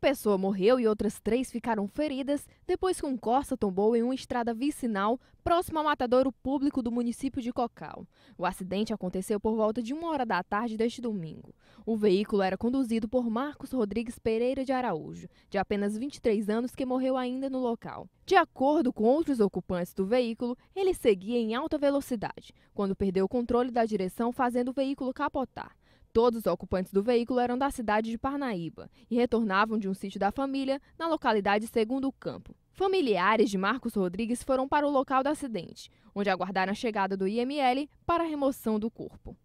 pessoa morreu e outras três ficaram feridas depois que um Corsa tombou em uma estrada vicinal próximo ao matadouro público do município de Cocal. O acidente aconteceu por volta de uma hora da tarde deste domingo. O veículo era conduzido por Marcos Rodrigues Pereira de Araújo, de apenas 23 anos, que morreu ainda no local. De acordo com outros ocupantes do veículo, ele seguia em alta velocidade, quando perdeu o controle da direção, fazendo o veículo capotar. Todos os ocupantes do veículo eram da cidade de Parnaíba e retornavam de um sítio da família na localidade Segundo Campo. Familiares de Marcos Rodrigues foram para o local do acidente, onde aguardaram a chegada do IML para a remoção do corpo.